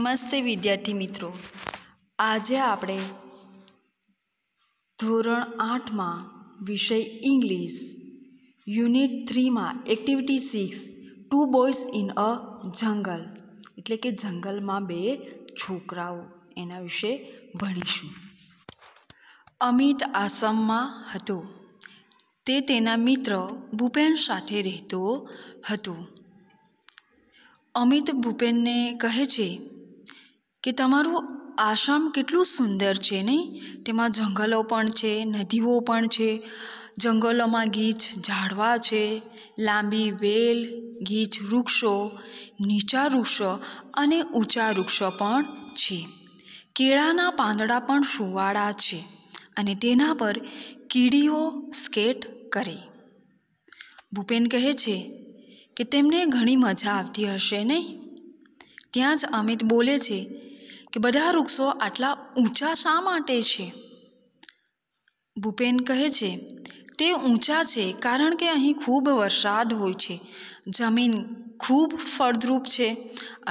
નમસ્તે વિદ્યાર્થી મિત્રો આજે આપણે ધોરણ આઠમાં વિષય ઇંગ્લિશ યુનિટ થ્રીમાં activity six two boys in a jungle એટલે કે જંગલમાં બે છોકરાઓ એના વિશે ભણીશું અમિત આસામમાં હતો તે તેના મિત્ર ભૂપેન સાથે રહેતો હતો અમિત ભૂપેનને કહે છે કે તમારું આશ્રમ કેટલું સુંદર છે નહીં તેમાં જંગલો પણ છે નદીઓ પણ છે જંગલોમાં ગીચ ઝાડવા છે લાંબી વેલ ગીચ વૃક્ષો નીચા વૃક્ષો અને ઊંચા વૃક્ષો પણ છે કેળાના પાંદડા પણ સુવાળા છે અને તેના પર કીડીઓ સ્કેટ કરે ભૂપેન કહે છે કે તેમને ઘણી મજા આવતી હશે નહીં ત્યાં જ અમિત બોલે છે કે બધા વૃક્ષો આટલા ઊંચા શા માટે છે ભૂપેન કહે છે તે ઊંચા છે કારણ કે અહીં ખૂબ વરસાદ હોય છે જમીન ખૂબ ફળદ્રુપ છે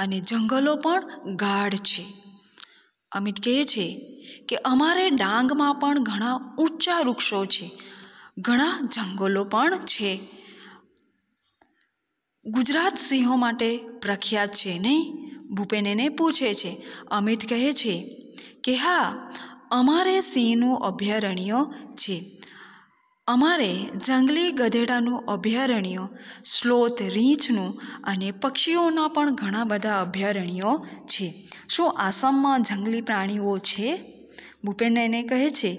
અને જંગલો પણ ગાઢ છે અમિત કહે છે કે અમારે ડાંગમાં પણ ઘણા ઊંચા વૃક્ષો છે ઘણા જંગલો પણ છે ગુજરાત સિંહો માટે પ્રખ્યાત છે નહીં ભૂપેન એને પૂછે છે અમિત કહે છે કે હા અમારે સિંહનું અભયારણ્ય છે અમારે જંગલી ગધેડાનું અભયારણ્ય સ્લોત રીંછનું અને પક્ષીઓના પણ ઘણા બધા અભયારણ્યો છે શું આસામમાં જંગલી પ્રાણીઓ છે ભૂપેન એને કહે છે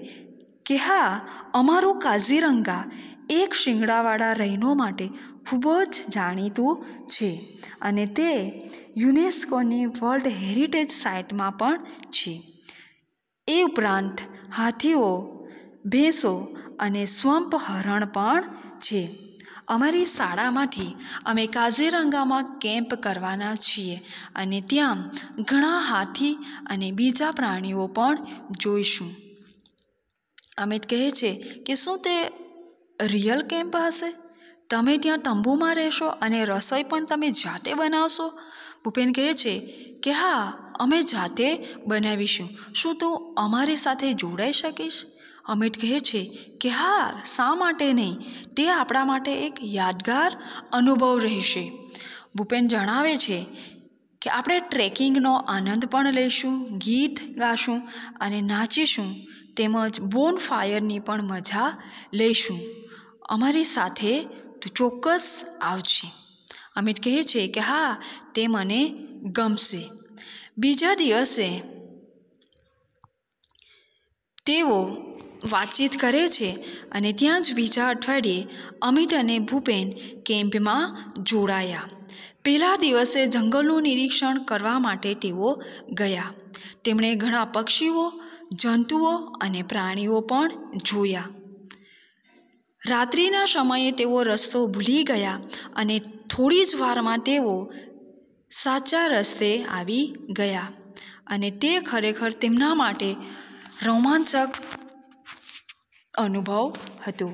કે હા અમારું કાઝીરંગા એક શિંગડાવાળા રહીનો માટે ખૂબ જ જાણીતું છે અને તે યુનેસ્કોની વર્લ્ડ હેરિટેજ સાઇટમાં પણ છે એ ઉપરાંત હાથીઓ ભેંસો અને સ્વંપ હરણ પણ છે અમારી શાળામાંથી અમે કાઝીરંગામાં કેમ્પ કરવાના છીએ અને ત્યાં ઘણા હાથી અને બીજા પ્રાણીઓ પણ જોઈશું અમિત કહે છે કે શું તે રિયલ કેમ્પ હશે તમે ત્યાં તંબુમાં રહેશો અને રસોઈ પણ તમે જાતે બનાવશો ભૂપેન કહે છે કે હા અમે જાતે બનાવીશું શું તું અમારી સાથે જોડાઈ શકીશ અમિત કહે છે કે હા શા માટે નહીં તે આપણા માટે એક યાદગાર અનુભવ રહેશે ભૂપેન જણાવે છે કે આપણે ટ્રેકિંગનો આનંદ પણ લઈશું ગીત ગાશું અને નાચીશું તેમજ બોન ફાયરની પણ મજા લઈશું અમારી સાથે તું ચોક્કસ આવજે અમિત કહે છે કે હા તે મને ગમશે બીજા દિવસે તેઓ વાતચીત કરે છે અને ત્યાં જ બીજા અઠવાડિયે અમિત અને ભૂપેન કેમ્પમાં જોડાયા પહેલા દિવસે જંગલનું નિરીક્ષણ કરવા માટે તેઓ ગયા તેમણે ઘણા પક્ષીઓ જંતુઓ અને પ્રાણીઓ પણ જોયા રાત્રિના સમયે તેઓ રસ્તો ભૂલી ગયા અને થોડી જ વારમાં તેઓ સાચા રસ્તે આવી ગયા અને તે ખરેખર તેમના માટે રોમાંચક અનુભવ હતો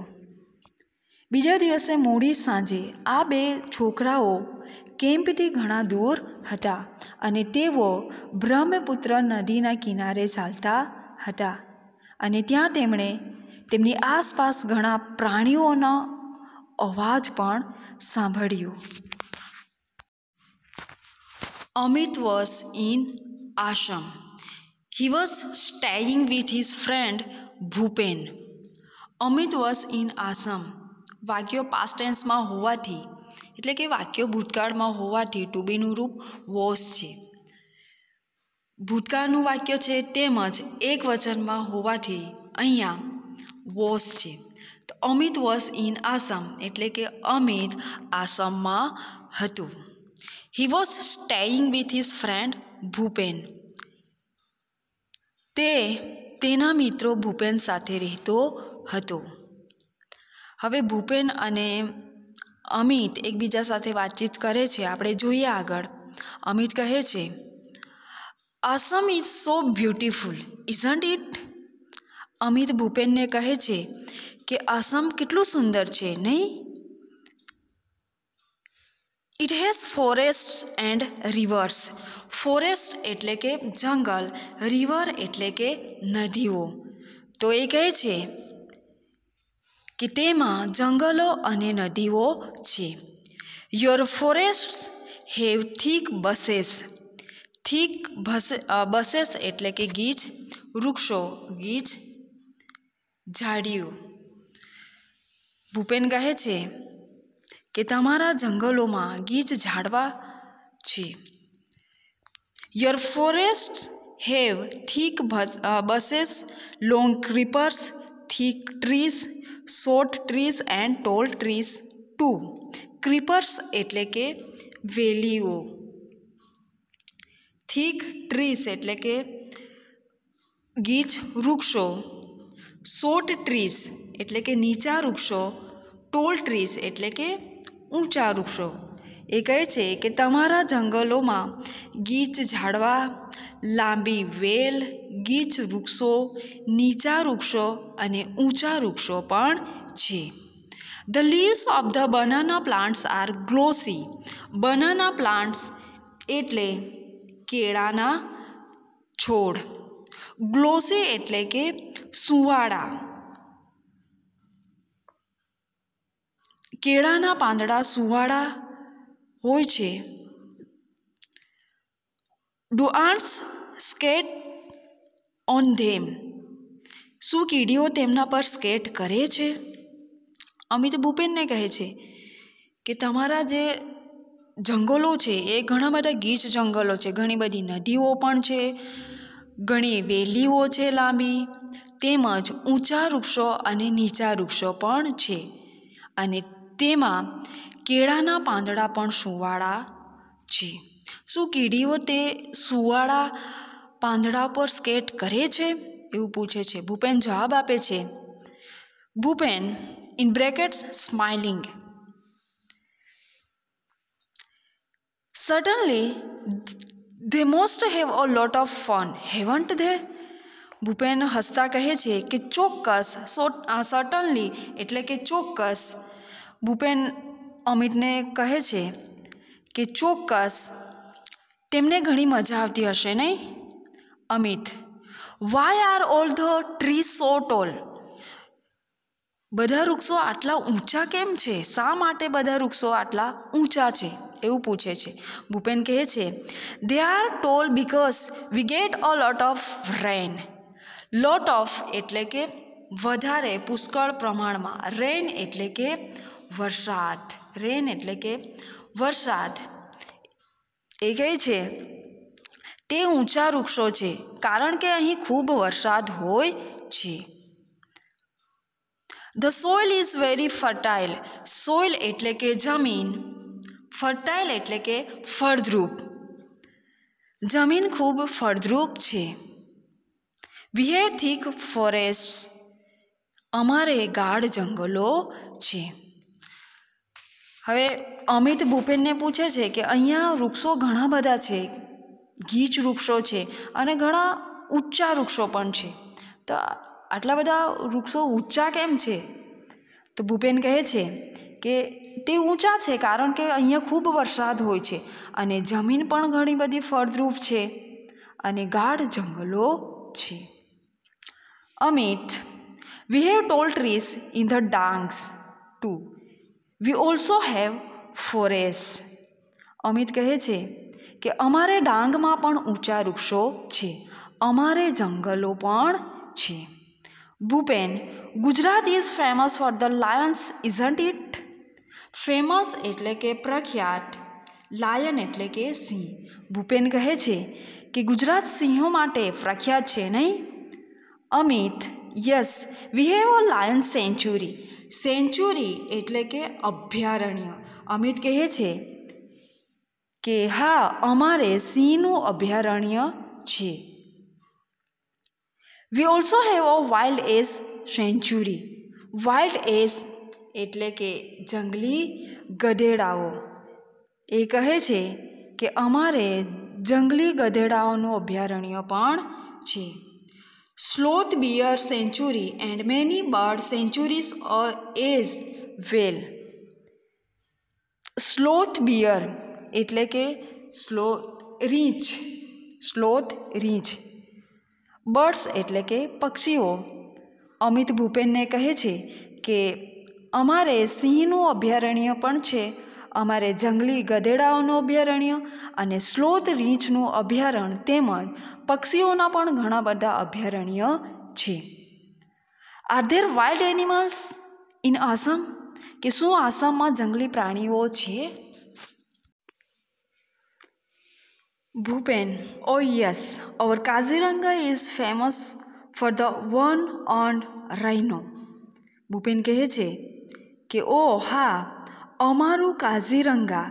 બીજા દિવસે મોડી સાંજે આ બે છોકરાઓ કેમ્પથી ઘણા દૂર હતા અને તેઓ બ્રહ્મપુત્ર નદીના કિનારે ચાલતા હતા અને ત્યાં તેમણે તેમની આસપાસ ઘણા પ્રાણીઓના અવાજ પણ સાંભળ્યો Amit was in Assam he was staying with his friend Bhupen Amit was in Assam વાક્યો પાસ્ટ ટેન્સમાં હોવાથી એટલે કે વાક્યો ભૂતકાળમાં હોવાથી ટુ રૂપ વોઝ છે ભૂતકાળનું વાક્ય છે તેમજ એક વચનમાં હોવાથી અહીંયા વોસ છે તો અમિત વોઝ ઇન આસામ એટલે કે અમિત આસામમાં હતું he was staying with his friend Bhupen તે તેના મિત્રો ભૂપેન સાથે રહેતો હતો હવે ભૂપેન અને અમિત એકબીજા સાથે વાતચીત કરે છે આપણે જોઈએ આગળ અમિત કહે છે Assam is so beautiful isn't it Amit Bhupen ने कहे छे के आसम कितलो सुंदर छे नहीं it has forests and rivers forest એટલે કે જંગલ river એટલે કે નદીઓ તો એ કહે છે કે તે માં જંગલો અને નદીઓ છે your forest have Thick bushes thick bushes એટલે કે ઘીચ વૃક્ષો ઘીચ ઝાડીઓ ભૂપેન કહે છે કે તમારા જંગલોમાં ગીચ ઝાડવા છે your forest have thick bushes long creepers thick trees short trees and tall trees too creepers એટલે કે વેલીઓ થીક ટ્રીઝ એટલે કે ગીચ વૃક્ષો સોટ ટ્રીસ એટલે કે નીચા વૃક્ષો ટોલ ટ્રીસ એટલે કે ઊંચા વૃક્ષો એ કહે છે કે તમારા જંગલોમાં ગીચ ઝાડવા લાંબી વેલ ગીચ વૃક્ષો નીચા વૃક્ષો અને ઊંચા વૃક્ષો પણ છે the leaves of the banana plants are glossy banana plants એટલે કેળાના છોડ ગ્લોસી એટલે કે સુંવાળા કેળાના પાંદડા સુંવાળા હોય છે do ants skate on them શું કીડીઓ તેમના પર સ્કેટ કરે છે અમિત ભૂપેનને કહે છે કે તમારા જે જંગલો છે એ ઘણા બધા ગીચ જંગલો છે ઘણી બધી નદીઓ પણ છે ઘણી વેલીઓ છે લાંબી તેમજ ઊંચા વૃક્ષો અને નીચા વૃક્ષો પણ છે અને તેમાં કેળાના પાંદડા પણ સુંવાળા છે શું કીડીઓ તે સુંવાળા પાંદડા પર સ્કેટ કરે છે એવું પૂછે છે ભૂપેન જવાબ આપે છે Bhupen in brackets smiling suddenly they must have a lot of fun haven't they Bhupen હસતા કહે છે કે ચોક્કસ સર્ટનલી એટલે કે ચોક્કસ ભૂપેન અમિતને કહે છે કે ચોક્કસ તેમને ઘણી મજા આવતી હશે નહીં Amit why are all the tree so tall બધા વૃક્ષો આટલા ઊંચા કેમ છે શા માટે બધા વૃક્ષો આટલા ઊંચા છે એવું પૂછે છે ભૂપેન કહે છે they are tall because we get a lot of rain lot of એટલે કે વધારે પુષ્કળ પ્રમાણમાં રેન એટલે કે વરસાદ રેન એટલે કે વરસાદ એ કહે છે તે ઊંચા વૃક્ષો છે કારણ કે અહીં ખૂબ વરસાદ હોય છે the soil is very fertile soil એટલે કે જમીન ફર્ટાઇલ એટલે કે ફળદ્રુપ જમીન ખૂબ ફળદ્રુપ છે વિહેર થીક ફોરેસ્ટ અમારે ગાઢ જંગલો છે હવે અમિત ભૂપેનને પૂછે છે કે અહીંયા વૃક્ષો ઘણા બધા છે ગીચ વૃક્ષો છે અને ઘણા ઊંચા વૃક્ષો પણ છે તો આટલા બધા વૃક્ષો ઊંચા કેમ છે તો ભૂપેન કહે છે કે તે ઊંચા છે કારણ કે અહીંયા ખૂબ વરસાદ હોય છે અને જમીન પણ ઘણી બધી ફળદ્રુપ છે અને ગાઢ જંગલો છે Amit we have tall trees in the danks too. We also have forests. Amit કહે છે કે અમારે ડાંગમાં પણ ઊંચા વૃક્ષો છે અમારે જંગલો પણ છે Bhupen Gujarat is famous for the lions isn't it famous એટલે કે પ્રખ્યાત લાયન એટલે કે સિંહ ભૂપેન કહે છે કે ગુજરાત સિંહો માટે પ્રખ્યાત છે નહીં Amit yes we have a lion sanctuary sanctuary એટલે કે અભયારણ્ય અમિત કહે છે કે હા અમારે સિંહનું અભયારણ્ય છે we also have a wild ass sanctuary wild ass એટલે કે જંગલી ગધેડાઓ એ કહે છે કે અમારે જંગલી ગધેડાઓનું અભયારણ્ય પણ છે Sloth bear sanctuary and many bird sanctuaries as well. Sloth bear એટલે કે સ્લોથ રીંછ સ્લોથ રીંછ બર્ડ્સ એટલે કે પક્ષીઓ અમિત ભૂપેનને કહે છે કે અમારે સિંહનું અભયારણ્ય પણ છે અમારે જંગલી ગધેડાઓનું અભયારણ્ય અને સ્લોત રીંછનું અભયારણ્ય તેમજ પક્ષીઓના પણ ઘણા બધા અભયારણ્ય છે are there wild animals in Assam કે શું આસામમાં જંગલી પ્રાણીઓ છે Bhupen oh yes our Kaziranga is famous for the one horn rhino Bhupen કહે છે કે ઓ oh હા અમારું કાઝીરંગા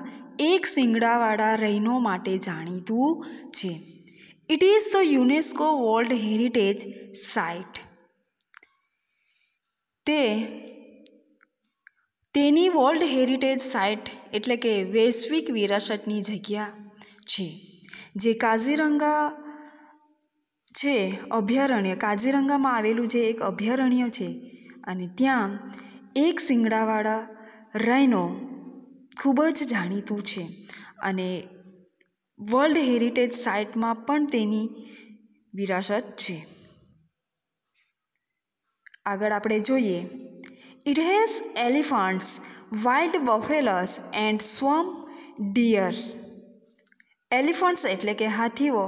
એક શિંગડાવાળા રૈનો માટે જાણીતું છે it is the UNESCO world heritage site તે તેની વર્લ્ડ હેરિટેજ સાઇટ એટલે કે વૈશ્વિક વિરાસતની જગ્યા છે જે કાઝીરંગા છે અભયારણ્ય કાઝીરંગામાં આવેલું જે એક અભયારણ્ય છે અને ત્યાં એક શિંગડાવાળા રાઇનો ખૂબ જ જાણીતું છે અને વર્લ્ડ હેરિટેજ સાઇટમાં પણ તેની વિરાસત છે આગળ આપણે જોઈએ it has elephants wild buffaloes and swamp deer elephants એટલે કે હાથીઓ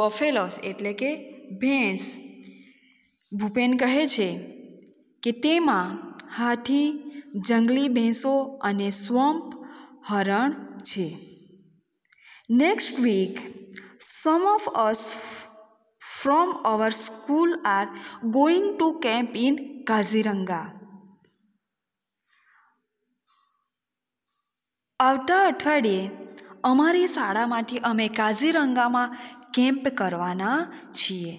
બફેલોસ એટલે કે ભેંસ ભૂપેન કહે છે કે તેમાં હાથી જંગલી ભેંસો અને સ્વમ્પ હરણ છે next week some of us from our school are going to camp in Kaziranga આવતા અઠવાડિયે અમારી શાળામાંથી અમે કાઝીરંગામાં કેમ્પ કરવાના છીએ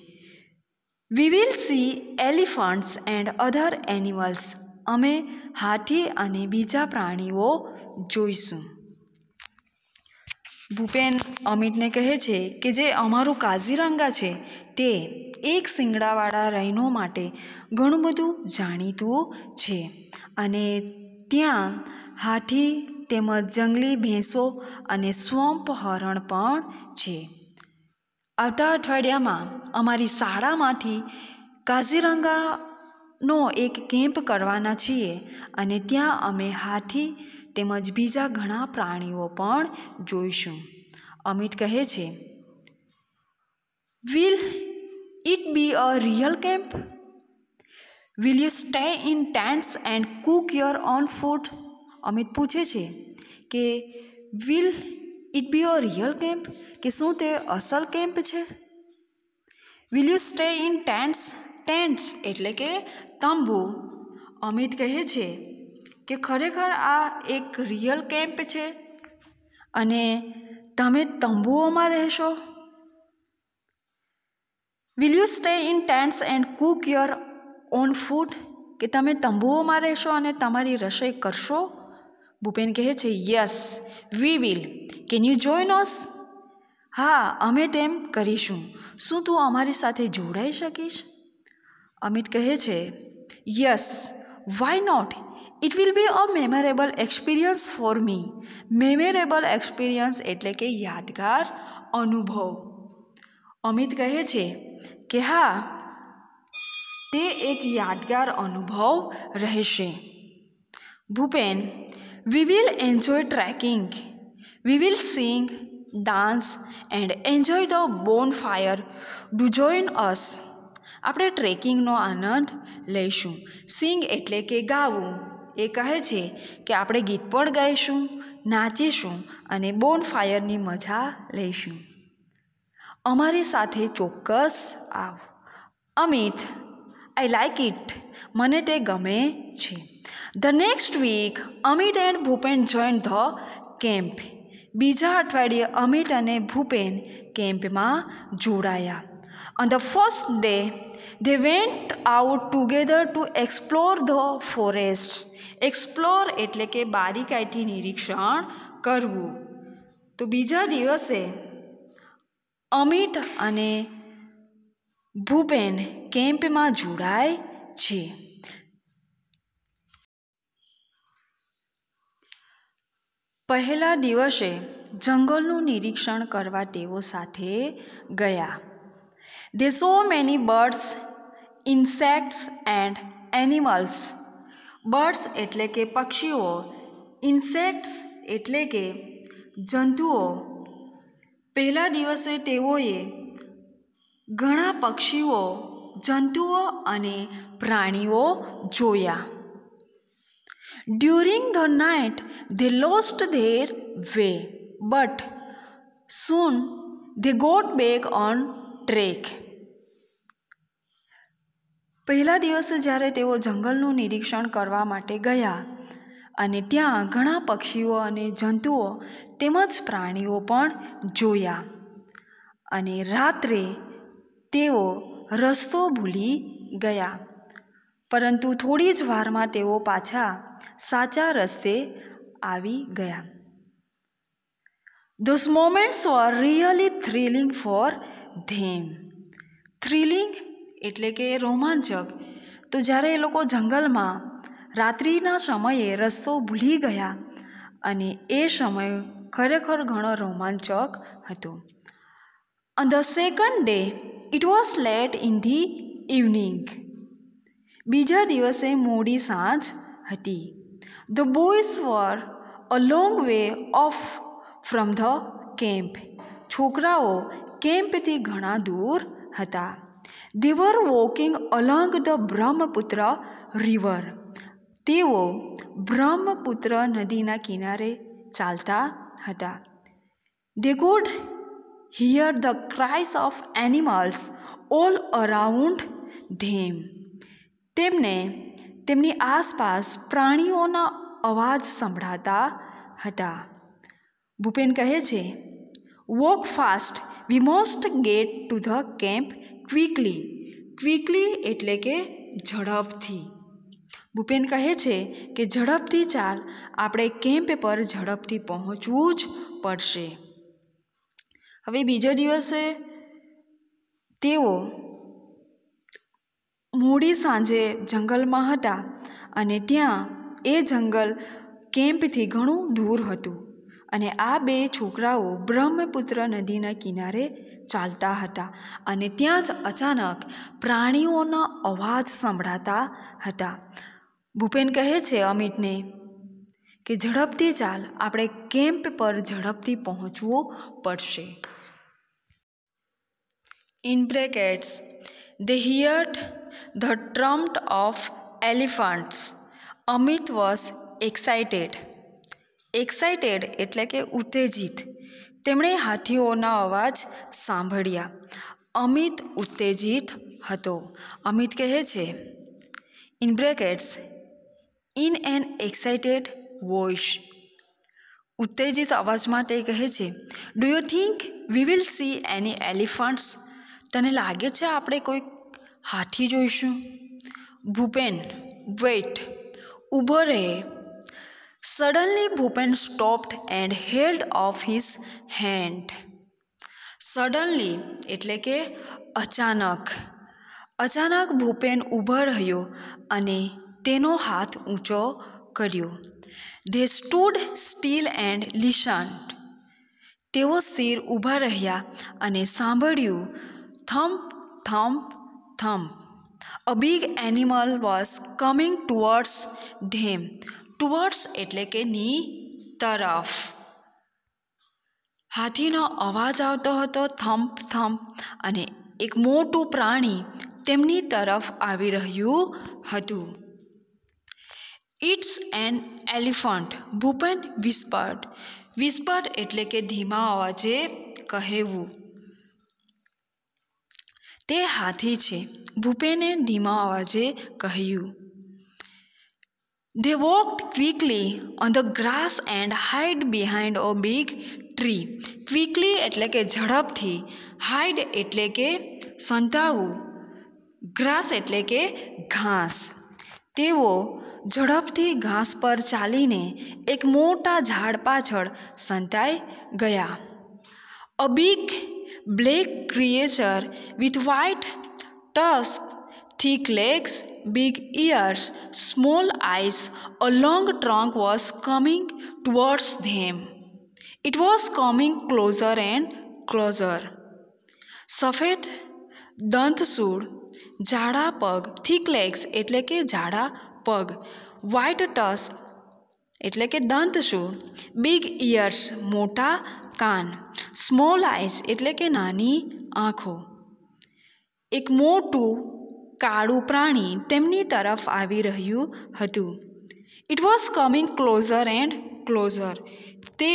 we will see elephants and other animals અમે હાથી અને બીજા પ્રાણીઓ જોઈશું ભૂપેન અમિતને કહે છે કે જે અમારું કાઝીરંગા છે તે એક શિંગડાવાળા રહીનો માટે ઘણું બધું જાણીતું છે અને ત્યાં હાથી તેમજ જંગલી ભેંસો અને સ્વમ્પ હરણ પણ છે આવતા અઠવાડિયામાં અમારી શાળામાંથી કાઝીરંગા નો એક કેમ્પ કરવાના છીએ અને ત્યાં અમે હાથી તેમજ બીજા ઘણા પ્રાણીઓ પણ જોઈશું અમિત કહે છે will it be a real camp will you stay in tents and cook your own food Amit પૂછે છે કે will it be a real camp કે શું તે અસલ કેમ્પ છે will you stay in tents tents એટલે કે તંબુ અમિત કહે છે કે ખરેખર આ એક રિયલ કેમ્પ છે અને તમે તંબુઓમાં રહેશો will you stay in tents and cook your own food કે તમે તંબુઓમાં રહેશો અને તમારી રસોઈ કરશો ભૂપેન કહે છે yes we will can you join us હા અમે તેમ કરીશું શું તું અમારી સાથે જોડાઈ શકીશ અમિત કહે છે yes why not it will be a memorable experience for me memorable experience એટલે કે યાદગાર અનુભવ અમિત કહે છે કે હા તે એક યાદગાર અનુભવ રહેશે Bhupen we will enjoy trekking we will sing dance and enjoy the bonfire do join us આપણે ટ્રેકિંગનો આનંદ લઈશું સિંગ એટલે કે ગાવું એ કહે છે કે આપણે ગીત પણ ગાઈશું નાચીશું અને બોન ફાયરની મજા લઈશું અમારી સાથે ચોક્કસ આવ અમિત આઈ લાઇક ઇટ મને તે ગમે છે the next week Amit and Bhupen join the camp બીજા અઠવાડિયે અમિત અને ભૂપેન કેમ્પમાં જોડાયા On the first day, they went out together to explore the forests. Explore એટલે કે બારીકાઈથી નિરીક્ષણ કરવું તો બીજા દિવસે અમિત અને ભૂપેન કેમ્પમાં જોડાય છે પહેલા દિવસે જંગલનું નિરીક્ષણ કરવા તેઓ સાથે ગયા There are so many birds, insects and animals birds એટલે કે પક્ષીઓ ઇન્સેક્ટ્સ એટલે કે જંતુઓ પહેલા દિવસે તેઓએ ઘણા પક્ષીઓ જંતુઓ અને પ્રાણીઓ જોયા during the night they lost their way but soon they got back on track પહેલા દિવસે જ્યારે તેઓ જંગલનું નિરીક્ષણ કરવા માટે ગયા અને ત્યાં ઘણા પક્ષીઓ અને જંતુઓ તેમજ પ્રાણીઓ પણ જોયા અને રાત્રે તેઓ રસ્તો ભૂલી ગયા પરંતુ થોડી જ વારમાં તેઓ પાછા સાચા રસ્તે આવી ગયા those moments were really thrilling for them thrilling એટલે કે રોમાંચક તો જ્યારે એ લોકો જંગલમાં રાત્રિના સમયે રસ્તો ભૂલી ગયા અને એ સમય ખરેખર ઘણો રોમાંચક હતો on the second day it was late in the evening બીજા દિવસે મોડી સાંજ હતી the boys were a long way off from the camp છોકરાઓ કેમ્પથી ઘણા દૂર હતા They were walking along the Brahmaputra river. તેઓ બ્રહ્મપુત્ર નદીના કિનારે ચાલતા હતા they could hear the cries of animals all around them તેમને તેમની આસપાસ પ્રાણીઓના અવાજ સંભળાતા હતા ભૂપેન કહે છે walk fast we must get to the camp quickly quickly એટલે કે ઝડપથી ભૂપેન કહે છે કે ઝડપથી ચાલ આપણે કેમ્પ પર ઝડપથી પહોંચવું જ પડશે હવે બીજો દિવસે તેઓ મોડી સાંજે જંગલમાં હતા અને ત્યાં એ જંગલ કેમ્પથી ઘણું દૂર હતું અને આ બે છોકરાઓ બ્રહ્મપુત્ર નદીના કિનારે ચાલતા હતા અને ત્યાં જ અચાનક પ્રાણીઓના અવાજ સંભળાતા હતા ભૂપેન કહે છે અમિતને કે ઝડપથી ચાલ આપણે કેમ્પ પર ઝડપથી પહોંચવું પડશે in brackets they heard the trump of elephants. Amit was excited. Excited એટલે કે ઉત્તેજિત તેમણે હાથીઓના અવાજ સાંભળ્યા અમિત ઉત્તેજિત હતો અમિત કહે છે in brackets in an excited voice ઉત્તેજિત અવાજ માટે કહે છે do you think we will see any elephants તને લાગે છે આપણે કોઈક હાથી જોઈશું ભૂપેન વેઇટ ઉભો રહે suddenly Bhupen stopped and held up his hand suddenly એટલે કે અચાનક અચાનક ભૂપેન ઊભો રહ્યો અને તેનો હાથ ઊંચો કર્યો they stood still and listened તેઓ શિર ઊભા રહ્યા અને સાંભળ્યું thump thump thump a big animal was coming towards them towards એટલે કે ની તરફ હાથીનો અવાજ આવતો હતો થંપ થંપ અને એક મોટું પ્રાણી તેમની તરફ આવી રહ્યું હતું it's an elephant Bhupen whispered whispered એટલે કે ધીમા અવાજે કહેવું તે હાથી છે ભૂપેને ધીમા અવાજે કહ્યું They walked quickly on the grass and hid behind a big tree quickly એટલે કે ઝડપથી હાઇડ એટલે કે સંતાવું ગ્રાસ એટલે કે ઘાસ તેઓ ઝડપથી ઘાસ પર ચાલીને એક મોટા ઝાડ પાછળ સંતાઈ ગયા a big black creature with white tusk thick legs big ears, small eyes, a long trunk was coming towards them. It was coming closer and closer. સફેદ દંતસૂળ જાડા પગ થીક લેગ્સ એટલે કે જાડા પગ વ્હાઇટ ટસ એટલે કે દંતશૂળ બિગ ઇયર્સ મોટા કાન સ્મોલ આઈસ એટલે કે નાની આંખો એક મોટું કાળું પ્રાણી તેમની તરફ આવી રહ્યું હતું it was coming closer and closer તે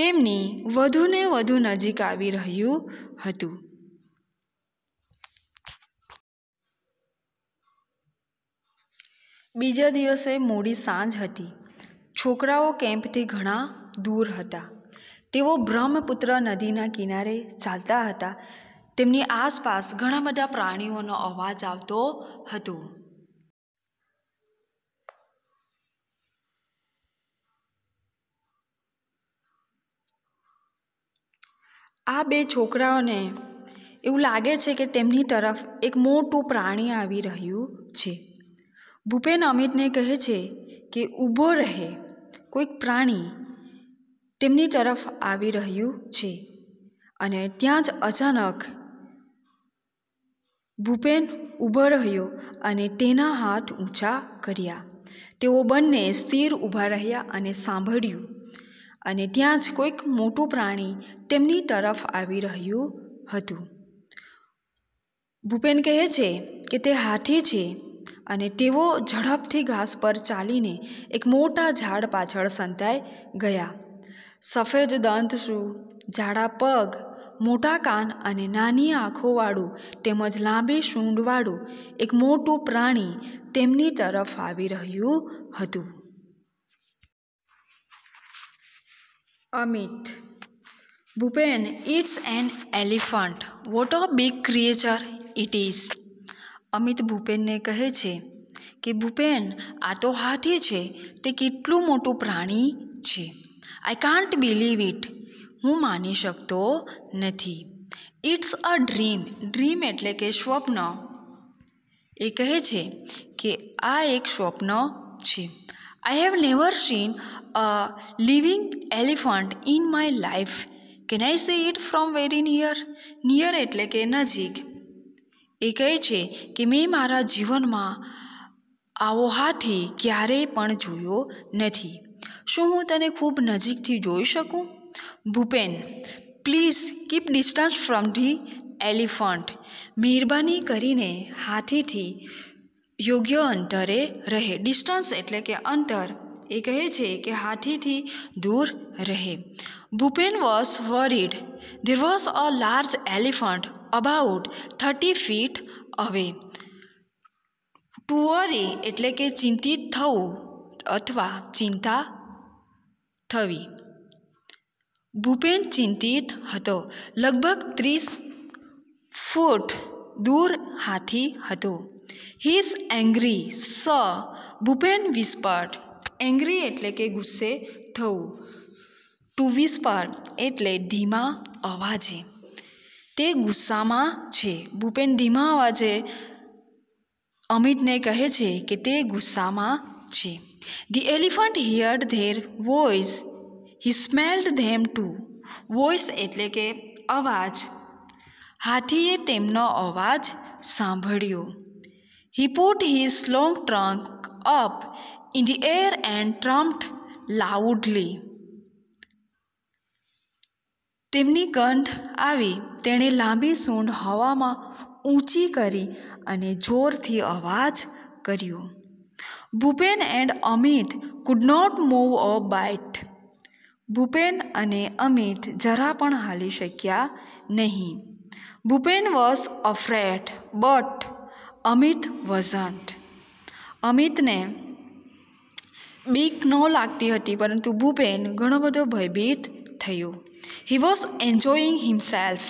તેમની વધુને વધુ નજીક આવી રહ્યું હતું બીજા દિવસે મોડી સાંજ હતી છોકરાઓ કેમ્પથી ઘણા દૂર હતા તેઓ બ્રહ્મપુત્ર નદીના કિનારે ચાલતા હતા તેમની આસપાસ ઘણા બધા પ્રાણીઓનો અવાજ આવતો હતો આ બે છોકરાઓને એવું લાગે છે કે તેમની તરફ એક મોટું પ્રાણી આવી રહ્યું છે ભૂપેન અમિતને કહે છે કે ઊભો રહે કોઈક પ્રાણી તેમની તરફ આવી રહ્યું છે અને ત્યાં જ અચાનક ભૂપેન ઊભો રહ્યો અને તેના હાથ ઊંચા કર્યા તેઓ બંને સ્થિર ઊભા રહ્યા અને સાંભળ્યું અને ત્યાં જ કોઈક મોટું પ્રાણી તેમની તરફ આવી રહ્યું હતું ભૂપેન કહે છે કે તે હાથી છે અને તેઓ ઝડપથી ઘાસ પર ચાલીને એક મોટા ઝાડ પાછળ સંતાઈ ગયા સફેદ દંતશૂ જાડા પગ મોટા કાન અને નાની આંખોવાળું તેમજ લાંબી સૂંઢવાળું એક મોટું પ્રાણી તેમની તરફ આવી રહ્યું હતું Amit Bhupen it's an elephant what a big creature it is Amit ભૂપેનને કહે છે કે ભૂપેન આ તો હાથી છે તે કેટલું મોટું પ્રાણી છે આઈ કાન્ટ બિલીવ ઇટ હું માની શકતો નથી ઇટ્સ અ ડ્રીમ ડ્રીમ એટલે કે સ્વપ્ન એ કહે છે કે આ એક સ્વપ્ન છે I have never seen a living elephant in my life can I see it from very near near એટલે કે નજીક એ કહે છે કે મેં મારા જીવનમાં આવો હાથી ક્યારેય પણ જોયો નથી શું હું તને ખૂબ નજીકથી જોઈ શકું Bhupen please keep distance from the elephant મહેરબાની કરીને હાથીથી યોગ્ય અંતરે રહે ડિસ્ટન્સ એટલે કે અંતર એ કહે છે કે હાથીથી દૂર રહે Bhupen was worried there was a large elephant about thirty feet away ટુઅરી એટલે કે ચિંતિત થવું અથવા ચિંતા થવી ભૂપેન ચિંતિત હતો લગભગ ત્રીસ ફૂટ દૂર હાથી હતો હિઝ એંગ્રી સ ભૂપેન વિસ્પર્ડ એંગ્રી એટલે કે ગુસ્સે થવું ટુ વિસ્પર એટલે ધીમા અવાજે તે ગુસ્સામાં છે ભૂપેન ધીમા અવાજે અમિતને કહે છે કે તે ગુસ્સામાં છે the elephant heard their voice he smelled them too voice એટલે કે અવાજ હાથીએ તેમનો અવાજ સાંભળ્યો he put his long trunk up in the air and trumped loudly તેમની ગંઠ આવી તેણે લાંબી સૂંઢ હવામાં ઊંચી કરી અને જોરથી અવાજ કર્યો Bhupen and Amit could not move a bit Bhupen અને અમિત જરા પણ હાલી શક્યા નહીં Bhupen was afraid but Amit wasn't અમિતને બીક ન લાગતી હતી પરંતુ ભૂપેન ઘણો બધો ભયભીત થયો હી વોઝ એન્જોયિંગ હિમસેલ્ફ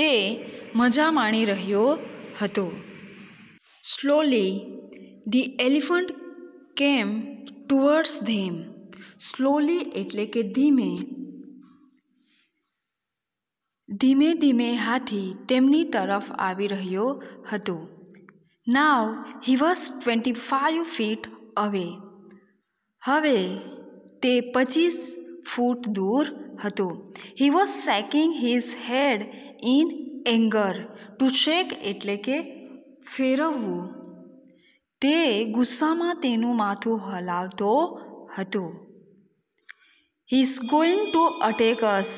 તે મજા માણી રહ્યો હતો slowly the elephant came towards them slowly એટલે કે ધીમે ધીમે ધીમે હાથી તેમની તરફ આવી રહ્યો હતો now he was twenty five feet away હવે તે પચીસ ફૂટ દૂર હતો he was shaking his head in anger to shake એટલે કે ફેરવવું તે ગુસ્સામાં તેનું માથું હલાવતો હતો He's going to attack us.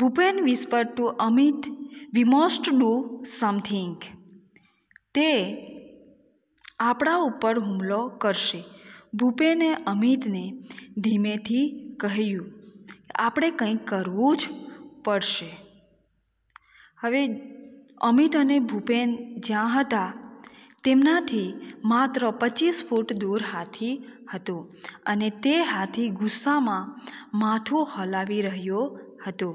Bhupen whispered to Amit, We must do something. તે આપણા ઉપર હુમલો કરશે ભૂપેને અમિતને ધીમેથી કહ્યું આપણે કંઈક કરવું જ પડશે હવે અમિત અને ભૂપેન જ્યાં હતા તેમનાથી માત્ર પચીસ ફૂટ દૂર હાથી હતો અને તે હાથી ગુસ્સામાં માથું હલાવી રહ્યો હતો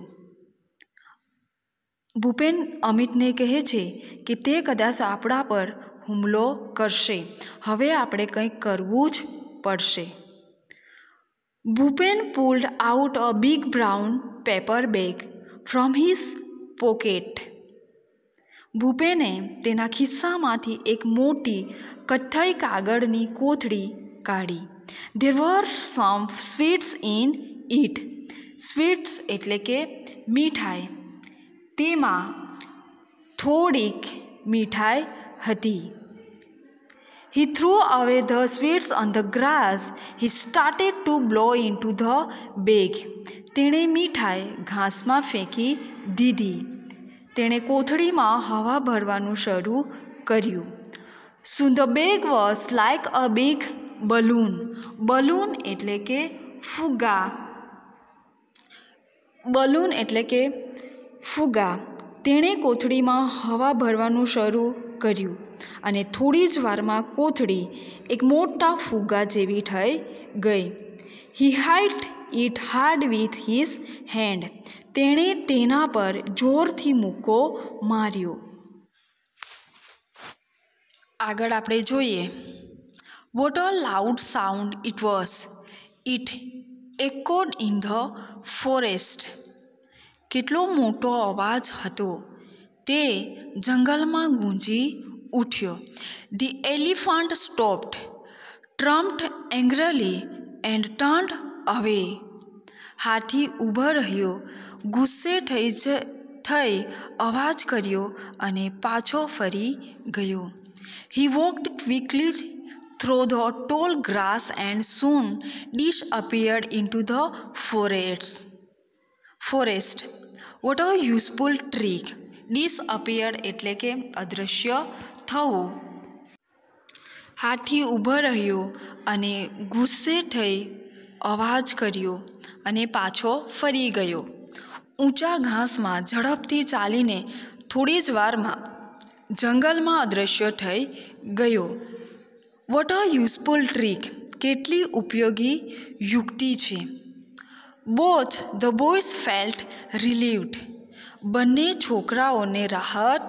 ભૂપેન અમિતને કહે છે કે તે કદાચ આપણા પર હુમલો કરશે હવે આપણે કંઈક કરવું જ પડશે Bhupen pulled out a big brown paper bag from his pocket ભૂપેને તેના ખિસ્સામાંથી એક મોટી કથ્થઈ કાગળની કોથળી કાઢી there were some sweets in it sweets એટલે કે મીઠાઈ તેમાં થોડીક મીઠાઈ હતી He threw away the sweets on the grass. He started to blow into the bag તેણે મીઠાઈ ઘાસમાં ફેંકી દીધી તેણે કોથળીમાં હવા ભરવાનું શરૂ કર્યું soon the bag was like a big balloon balloon એટલે કે ફુગા બલૂન એટલે કે ફુગા તેણે કોથળીમાં હવા ભરવાનું શરૂ કર્યું અને થોડી જ વારમાં કોથળી એક મોટા ફુગા જેવી થઈ ગઈ he hit it hard with his hand તેણે તેના પર જોરથી મૂકો માર્યો આગળ આપણે જોઈએ what a loud sound it was it echoed in the forest કેટલો મોટો અવાજ હતો તે જંગલમાં ગુંજી ઉઠ્યો the elephant stopped trumped angrily and turned away હાથી ઊભો રહ્યો ગુસ્સે થઈ જ થઈ અવાજ કર્યો અને પાછો ફરી ગયો he walked quickly through the tall grass and soon disappeared into the forest. Forest. What a useful trick. Disappeared એટલે કે અદૃશ્ય થવું હાથી ઊભો રહ્યો અને ગુસ્સે થઈ અવાજ કર્યો અને પાછો ફરી ગયો ઊંચા ઘાસમાં ઝડપથી ચાલીને થોડી જ વારમાં જંગલમાં અદૃશ્ય થઈ ગયો વોટ અ યુઝફુલ ટ્રીક કેટલી ઉપયોગી યુક્તિ છે both the boys felt relieved બંને છોકરાઓને રાહત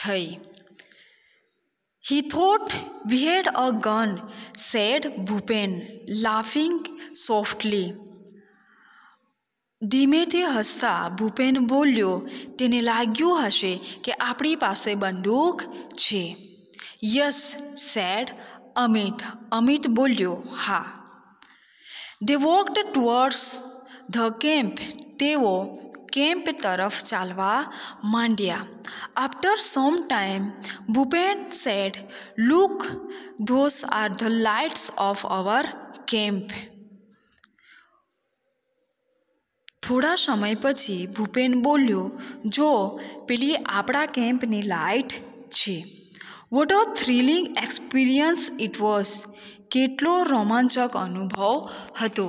થઈ He thought we had a gun, said Bhupen, laughing softly. ધીમે તે હસતા ભૂપેન બોલ્યો તેને લાગ્યું હશે કે આપણી પાસે બંદૂક છે યસ સેડ અમિત અમિત બોલ્યો હા they walked towards the camp તેઓ કેમ્પ તરફ ચાલવા માંડ્યા after some time Bhupen said look those are the lights of our camp થોડા સમય પછી ભૂપેન બોલ્યો જો પેલી આપણા કેમ્પની લાઇટ છે what a thrilling experience it was કેટલો રોમાંચક અનુભવ હતો